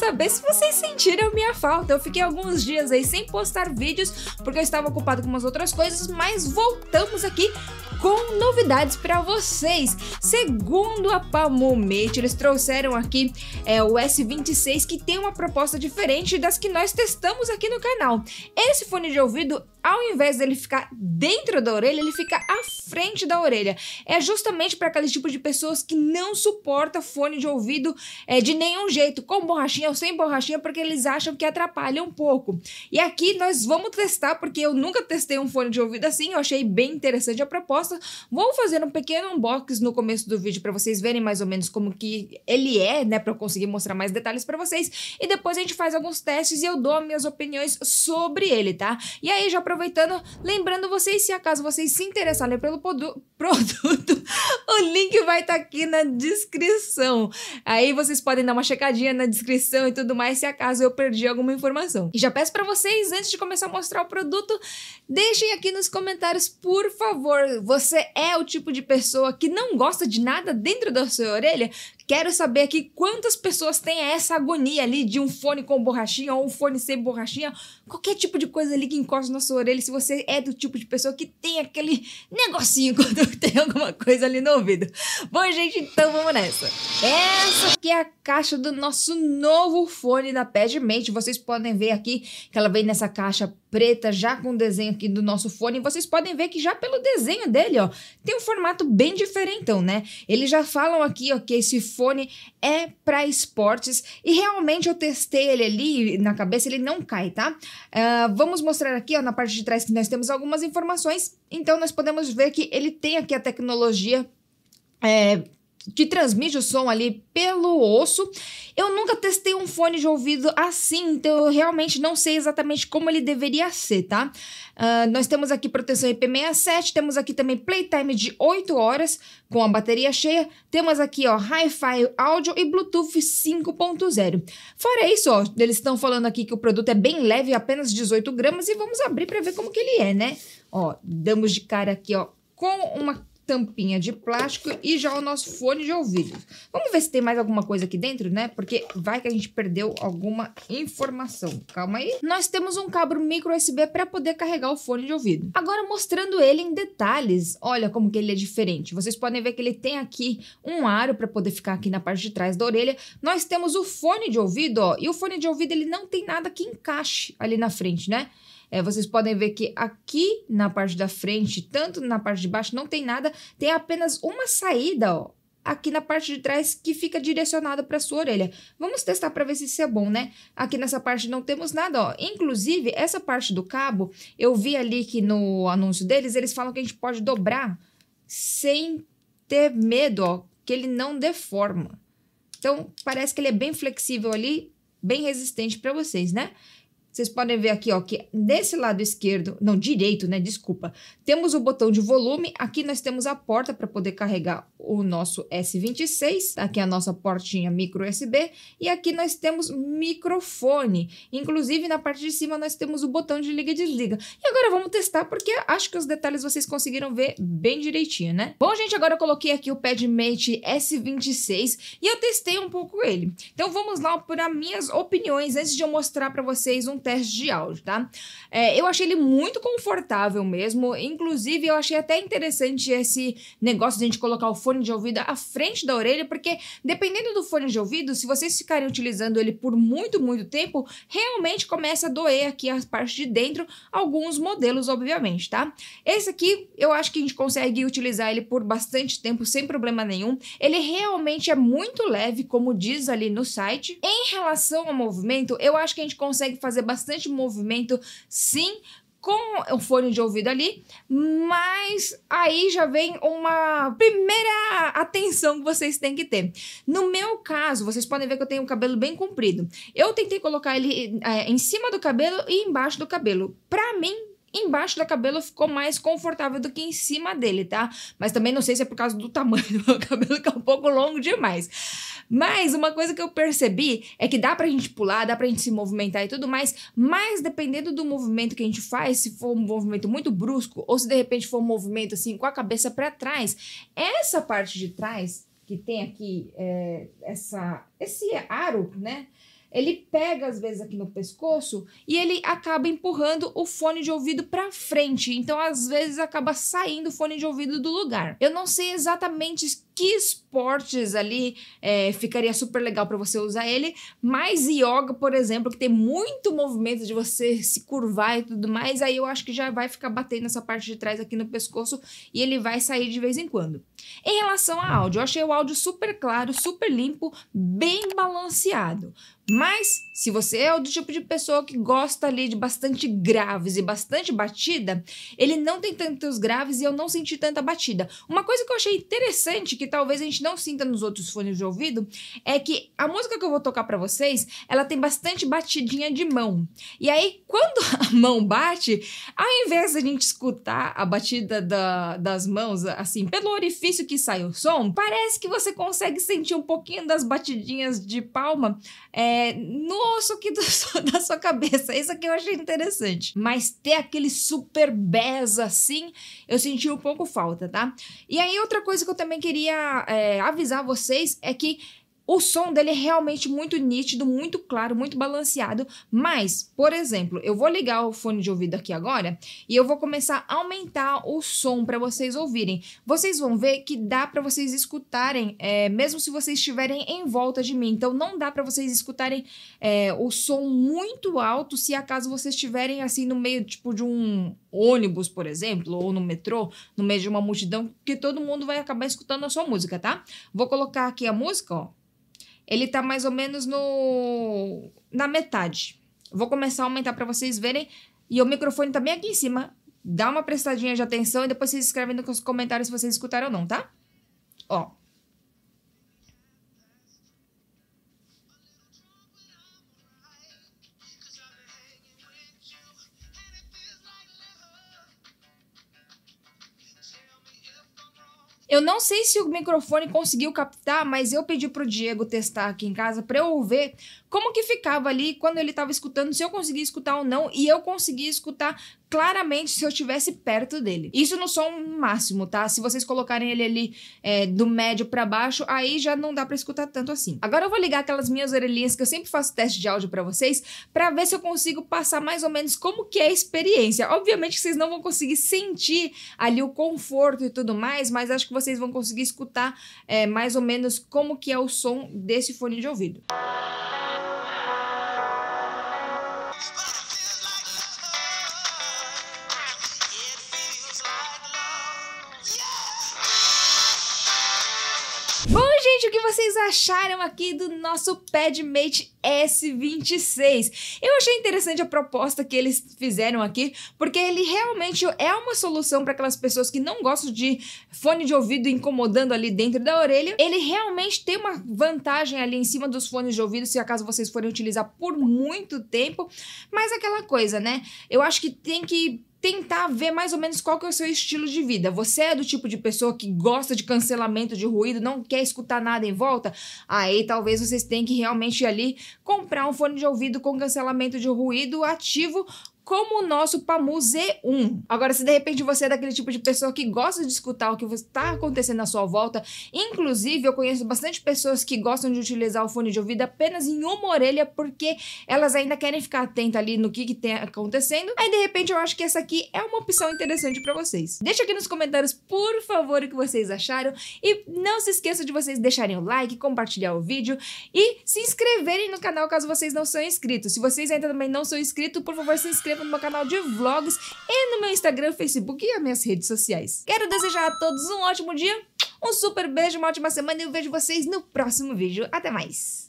saber se vocês sentiram minha falta. Eu fiquei alguns dias aí sem postar vídeos porque eu estava ocupado com umas outras coisas, mas voltamos aqui com novidades para vocês. Segundo a Palmomate, eles trouxeram aqui é, o S26 que tem uma proposta diferente das que nós testamos aqui no canal. Esse fone de ouvido ao invés dele ficar dentro da orelha, ele fica à frente da orelha. É justamente para aquele tipo de pessoas que não suporta fone de ouvido é, de nenhum jeito, com borrachinha ou sem borrachinha, porque eles acham que atrapalha um pouco. E aqui nós vamos testar, porque eu nunca testei um fone de ouvido assim, eu achei bem interessante a proposta. Vou fazer um pequeno unboxing no começo do vídeo para vocês verem mais ou menos como que ele é, né, para eu conseguir mostrar mais detalhes para vocês. E depois a gente faz alguns testes e eu dou minhas opiniões sobre ele, tá? E aí, já aproveitando, lembrando vocês, se acaso vocês se interessarem pelo produto, o link vai estar tá aqui na descrição. Aí vocês podem dar uma checadinha na descrição e tudo mais se acaso eu perdi alguma informação. E já peço para vocês, antes de começar a mostrar o produto, deixem aqui nos comentários, por favor, você é o tipo de pessoa que não gosta de nada dentro da sua orelha? Quero saber aqui quantas pessoas têm essa agonia ali de um fone com borrachinha ou um fone sem borrachinha, qualquer tipo de coisa ali que encosta na sua orelha, se você é do tipo de pessoa que tem aquele negocinho quando tem alguma coisa ali no ouvido. Bom, gente, então vamos nessa. Essa aqui é a caixa do nosso novo fone da Padmate. Vocês podem ver aqui que ela vem nessa caixa preta, já com o desenho aqui do nosso fone. Vocês podem ver que já pelo desenho dele, ó, tem um formato bem diferentão, né? Eles já falam aqui, ó, que esse fone é para esportes e realmente eu testei ele ali na cabeça, ele não cai, tá? Uh, vamos mostrar aqui, ó, na parte de trás que nós temos algumas informações. Então, nós podemos ver que ele tem aqui a tecnologia é, que transmite o som ali pelo osso. Eu nunca testei um fone de ouvido assim, então eu realmente não sei exatamente como ele deveria ser, tá? Uh, nós temos aqui proteção IP67, temos aqui também playtime de 8 horas com a bateria cheia, temos aqui ó, Hi-Fi áudio e Bluetooth 5.0. Fora isso, ó, eles estão falando aqui que o produto é bem leve, apenas 18 gramas, e vamos abrir para ver como que ele é, né? Ó, damos de cara aqui ó, com uma tampinha de plástico e já o nosso fone de ouvido. Vamos ver se tem mais alguma coisa aqui dentro, né? Porque vai que a gente perdeu alguma informação. Calma aí. Nós temos um cabo micro USB para poder carregar o fone de ouvido. Agora mostrando ele em detalhes, olha como que ele é diferente. Vocês podem ver que ele tem aqui um aro para poder ficar aqui na parte de trás da orelha. Nós temos o fone de ouvido, ó, e o fone de ouvido ele não tem nada que encaixe ali na frente, né? É, vocês podem ver que aqui na parte da frente, tanto na parte de baixo, não tem nada, tem apenas uma saída, ó, aqui na parte de trás que fica direcionada para sua orelha. Vamos testar para ver se isso é bom, né? Aqui nessa parte não temos nada, ó. Inclusive, essa parte do cabo, eu vi ali que no anúncio deles, eles falam que a gente pode dobrar sem ter medo, ó, que ele não deforma. Então, parece que ele é bem flexível ali, bem resistente para vocês, né? Vocês podem ver aqui, ó, que desse lado esquerdo, não, direito, né, desculpa, temos o botão de volume, aqui nós temos a porta para poder carregar o nosso S26, tá aqui a nossa portinha micro USB, e aqui nós temos microfone, inclusive na parte de cima nós temos o botão de liga e desliga. E agora vamos testar, porque acho que os detalhes vocês conseguiram ver bem direitinho, né? Bom, gente, agora eu coloquei aqui o PadMate S26 e eu testei um pouco ele. Então vamos lá para minhas opiniões, antes de eu mostrar para vocês um teste de áudio, tá? É, eu achei ele muito confortável mesmo. Inclusive, eu achei até interessante esse negócio de a gente colocar o fone de ouvido à frente da orelha, porque dependendo do fone de ouvido, se vocês ficarem utilizando ele por muito, muito tempo, realmente começa a doer aqui as partes de dentro, alguns modelos, obviamente, tá? Esse aqui, eu acho que a gente consegue utilizar ele por bastante tempo sem problema nenhum. Ele realmente é muito leve, como diz ali no site. Em relação ao movimento, eu acho que a gente consegue fazer bastante movimento, sim, com o fone de ouvido ali, mas aí já vem uma primeira atenção que vocês têm que ter. No meu caso, vocês podem ver que eu tenho o um cabelo bem comprido. Eu tentei colocar ele é, em cima do cabelo e embaixo do cabelo. Para mim, embaixo da cabelo ficou mais confortável do que em cima dele, tá? Mas também não sei se é por causa do tamanho do meu cabelo, que é um pouco longo demais. Mas uma coisa que eu percebi é que dá pra gente pular, dá pra gente se movimentar e tudo mais, mas dependendo do movimento que a gente faz, se for um movimento muito brusco ou se de repente for um movimento assim com a cabeça para trás, essa parte de trás que tem aqui é, essa, esse aro, né? ele pega às vezes aqui no pescoço e ele acaba empurrando o fone de ouvido para frente. Então, às vezes acaba saindo o fone de ouvido do lugar. Eu não sei exatamente que esportes ali é, ficaria super legal para você usar ele, mas yoga, por exemplo, que tem muito movimento de você se curvar e tudo mais, aí eu acho que já vai ficar batendo essa parte de trás aqui no pescoço e ele vai sair de vez em quando. Em relação ao áudio, eu achei o áudio super claro, super limpo, bem balanceado. Mas, se você é do tipo de pessoa que gosta ali de bastante graves e bastante batida, ele não tem tantos graves e eu não senti tanta batida. Uma coisa que eu achei interessante, que talvez a gente não sinta nos outros fones de ouvido, é que a música que eu vou tocar para vocês, ela tem bastante batidinha de mão. E aí, quando a mão bate, ao invés da gente escutar a batida da, das mãos, assim, pelo orifício que sai o som, parece que você consegue sentir um pouquinho das batidinhas de palma. É, é, nossa no osso aqui do, da sua cabeça. Isso aqui eu achei interessante. Mas ter aquele super bez assim, eu senti um pouco falta, tá? E aí outra coisa que eu também queria é, avisar vocês é que o som dele é realmente muito nítido, muito claro, muito balanceado, mas, por exemplo, eu vou ligar o fone de ouvido aqui agora e eu vou começar a aumentar o som para vocês ouvirem. Vocês vão ver que dá para vocês escutarem, é, mesmo se vocês estiverem em volta de mim. Então, não dá para vocês escutarem é, o som muito alto se acaso vocês estiverem assim no meio, tipo, de um ônibus, por exemplo, ou no metrô, no meio de uma multidão, que todo mundo vai acabar escutando a sua música, tá? Vou colocar aqui a música, ó ele tá mais ou menos no na metade. Vou começar a aumentar para vocês verem. E o microfone tá bem aqui em cima. Dá uma prestadinha de atenção e depois vocês escrevem nos comentários se vocês escutaram ou não, tá? Ó, Eu não sei se o microfone conseguiu captar, mas eu pedi pro Diego testar aqui em casa para eu ver como que ficava ali quando ele tava escutando, se eu conseguia escutar ou não, e eu conseguia escutar claramente se eu estivesse perto dele. Isso no som máximo, tá? Se vocês colocarem ele ali é, do médio para baixo, aí já não dá para escutar tanto assim. Agora eu vou ligar aquelas minhas orelhinhas que eu sempre faço teste de áudio para vocês, para ver se eu consigo passar mais ou menos como que é a experiência. Obviamente que vocês não vão conseguir sentir ali o conforto e tudo mais, mas acho que vocês vão conseguir escutar é, mais ou menos como que é o som desse fone de ouvido. Música vocês acharam aqui do nosso Padmate S26? Eu achei interessante a proposta que eles fizeram aqui, porque ele realmente é uma solução para aquelas pessoas que não gostam de fone de ouvido incomodando ali dentro da orelha. Ele realmente tem uma vantagem ali em cima dos fones de ouvido, se acaso vocês forem utilizar por muito tempo. Mas aquela coisa, né? Eu acho que tem que tentar ver mais ou menos qual que é o seu estilo de vida. Você é do tipo de pessoa que gosta de cancelamento de ruído, não quer escutar nada em volta? Aí talvez vocês tenham que realmente ir ali comprar um fone de ouvido com cancelamento de ruído ativo como o nosso PAMU Z1. Agora, se de repente você é daquele tipo de pessoa que gosta de escutar o que está acontecendo à sua volta, inclusive eu conheço bastante pessoas que gostam de utilizar o fone de ouvido apenas em uma orelha porque elas ainda querem ficar atenta ali no que, que tem acontecendo. Aí, de repente, eu acho que essa aqui é uma opção interessante para vocês. Deixa aqui nos comentários, por favor, o que vocês acharam e não se esqueça de vocês deixarem o like, compartilhar o vídeo e se inscreverem no canal caso vocês não são inscritos. Se vocês ainda também não são inscritos, por favor, se inscrevam inscreva no meu canal de vlogs e no meu Instagram, Facebook e as minhas redes sociais. Quero desejar a todos um ótimo dia, um super beijo, uma ótima semana e eu vejo vocês no próximo vídeo. Até mais!